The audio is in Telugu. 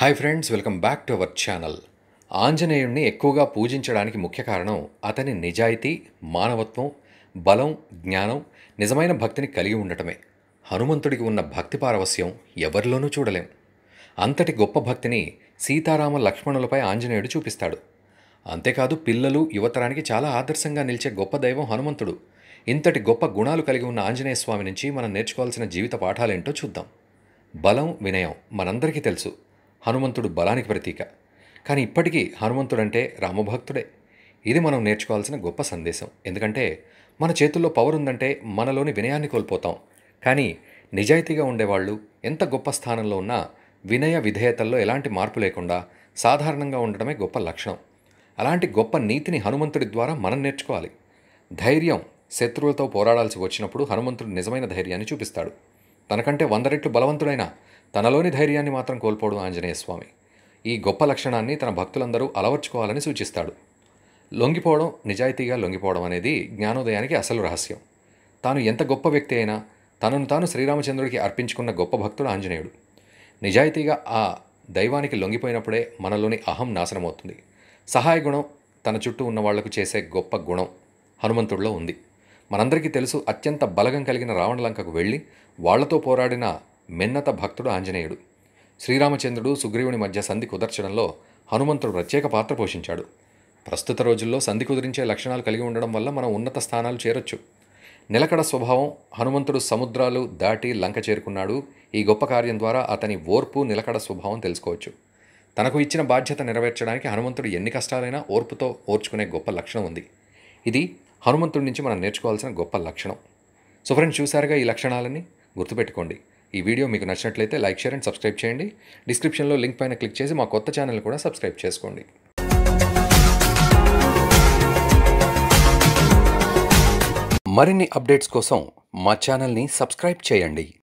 hi friends welcome back to our channel ఆంజనేయుణ్ణి ఎక్కువగా పూజించడానికి ముఖ్య కారణం అతని నిజాయితీ మానవత్వం బలం జ్ఞానం నిజమైన భక్తిని కలిగి ఉండటమే హనుమంతుడికి ఉన్న భక్తి పారవస్యం ఎవరిలోనూ చూడలేం అంతటి గొప్ప భక్తిని సీతారామ లక్ష్మణులపై ఆంజనేయుడు చూపిస్తాడు అంతేకాదు పిల్లలు యువతరానికి చాలా ఆదర్శంగా నిలిచే గొప్ప దైవం హనుమంతుడు ఇంతటి గొప్ప గుణాలు కలిగి ఉన్న ఆంజనేయ స్వామి నుంచి మనం నేర్చుకోవాల్సిన జీవిత పాఠాలేంటో చూద్దాం బలం వినయం మనందరికీ తెలుసు హనుమంతుడు బలానికి ప్రతీక కానీ ఇప్పటికీ హనుమంతుడంటే రామభక్తుడే ఇది మనం నేర్చుకోవాల్సిన గొప్ప సందేశం ఎందుకంటే మన చేతుల్లో పవర్ ఉందంటే మనలోని వినయాన్ని కోల్పోతాం కానీ నిజాయితీగా ఉండేవాళ్ళు ఎంత గొప్ప స్థానంలో ఉన్నా వినయ విధేయతల్లో ఎలాంటి మార్పు లేకుండా సాధారణంగా ఉండడమే గొప్ప లక్షణం అలాంటి గొప్ప నీతిని హనుమంతుడి ద్వారా మనం నేర్చుకోవాలి ధైర్యం శత్రువులతో పోరాడాల్సి వచ్చినప్పుడు హనుమంతుడు నిజమైన ధైర్యాన్ని చూపిస్తాడు తనకంటే వందరెట్లు బలవంతుడైన తనలోని ధైర్యాన్ని మాత్రం కోల్పోవడం ఆంజనేయ స్వామి ఈ గొప్ప లక్షణాన్ని తన భక్తులందరూ అలవర్చుకోవాలని సూచిస్తాడు లొంగిపోవడం నిజాయితీగా లొంగిపోవడం అనేది జ్ఞానోదయానికి అసలు రహస్యం తాను ఎంత గొప్ప వ్యక్తి అయినా తనను తాను శ్రీరామచంద్రుడికి అర్పించుకున్న గొప్ప భక్తుడు ఆంజనేయుడు నిజాయితీగా ఆ దైవానికి లొంగిపోయినప్పుడే మనలోని అహం నాశనమవుతుంది సహాయ గుణం తన చుట్టూ ఉన్న వాళ్లకు చేసే గొప్ప గుణం హనుమంతుడిలో ఉంది మనందరికీ తెలుసు అత్యంత బలగం కలిగిన రావణలంకకు వెళ్ళి వాళ్లతో పోరాడిన మిన్నత భక్తుడు ఆంజనేయుడు శ్రీరామచంద్రుడు సుగ్రీవుని మధ్య సంధి కుదర్చడంలో హనుమంతుడు ప్రత్యేక పాత్ర పోషించాడు ప్రస్తుత రోజుల్లో సంధి కుదిరించే లక్షణాలు కలిగి ఉండడం వల్ల మనం ఉన్నత స్థానాలు చేరొచ్చు నిలకడ స్వభావం హనుమంతుడు సముద్రాలు దాటి లంక చేరుకున్నాడు ఈ గొప్ప కార్యం ద్వారా అతని ఓర్పు నిలకడ స్వభావం తెలుసుకోవచ్చు తనకు ఇచ్చిన బాధ్యత నెరవేర్చడానికి హనుమంతుడు ఎన్ని కష్టాలైనా ఓర్పుతో ఓర్చుకునే గొప్ప లక్షణం ఉంది ఇది హనుమంతుడి నుంచి మనం నేర్చుకోవాల్సిన గొప్ప లక్షణం సో ఫ్రెండ్స్ చూసారుగా ఈ లక్షణాలని గుర్తుపెట్టుకోండి ఈ వీడియో మీకు నచ్చినట్లయితే లైక్ షేర్ అండ్ సబ్స్క్రైబ్ చేయండి డిస్క్రిప్షన్లో లింక్ పైన క్లిక్ చేసి మా కొత్త ఛానల్ కూడా సబ్స్క్రైబ్ చేసుకోండి మరిన్ని అప్డేట్స్ కోసం మా ఛానల్ని సబ్స్క్రైబ్ చేయండి